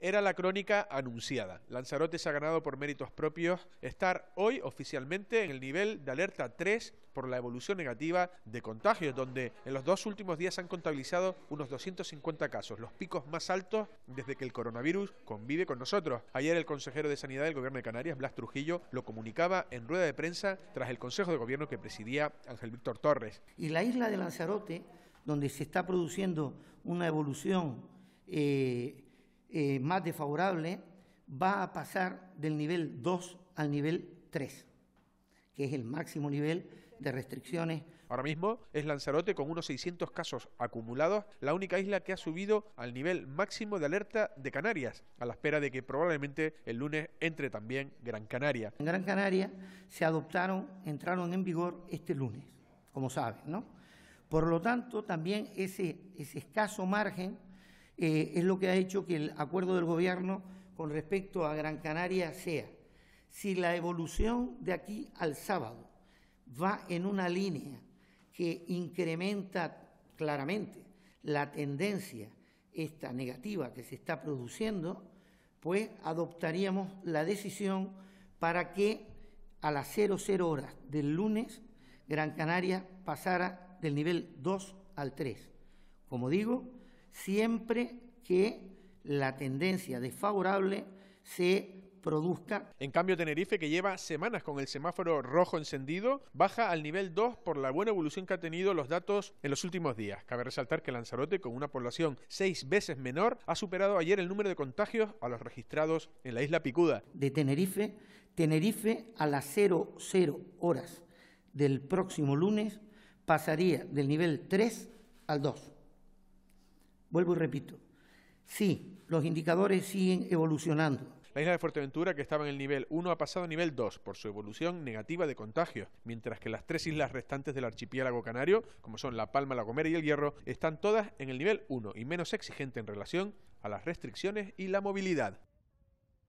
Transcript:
era la crónica anunciada. Lanzarote se ha ganado por méritos propios estar hoy oficialmente en el nivel de alerta 3 por la evolución negativa de contagios, donde en los dos últimos días han contabilizado unos 250 casos, los picos más altos desde que el coronavirus convive con nosotros. Ayer el consejero de Sanidad del Gobierno de Canarias, Blas Trujillo, lo comunicaba en rueda de prensa tras el Consejo de Gobierno que presidía Ángel Víctor Torres. Y la isla de Lanzarote, donde se está produciendo una evolución eh, más desfavorable, va a pasar del nivel 2 al nivel 3, que es el máximo nivel de restricciones. Ahora mismo es Lanzarote con unos 600 casos acumulados, la única isla que ha subido al nivel máximo de alerta de Canarias, a la espera de que probablemente el lunes entre también Gran Canaria. En Gran Canaria se adoptaron, entraron en vigor este lunes, como saben, ¿no? Por lo tanto, también ese, ese escaso margen eh, es lo que ha hecho que el acuerdo del gobierno con respecto a Gran Canaria sea, si la evolución de aquí al sábado va en una línea que incrementa claramente la tendencia esta negativa que se está produciendo, pues adoptaríamos la decisión para que a las 00 horas del lunes Gran Canaria pasara del nivel 2 al 3. Como digo, siempre que la tendencia desfavorable se produzca. En cambio, Tenerife, que lleva semanas con el semáforo rojo encendido, baja al nivel 2 por la buena evolución que ha tenido los datos en los últimos días. Cabe resaltar que Lanzarote, con una población seis veces menor, ha superado ayer el número de contagios a los registrados en la isla Picuda. De Tenerife, Tenerife a las 00 horas del próximo lunes pasaría del nivel 3 al 2. Vuelvo y repito, sí, los indicadores siguen evolucionando. La isla de Fuerteventura, que estaba en el nivel 1, ha pasado a nivel 2 por su evolución negativa de contagio, mientras que las tres islas restantes del archipiélago canario, como son La Palma, La Gomera y El Hierro, están todas en el nivel 1 y menos exigente en relación a las restricciones y la movilidad.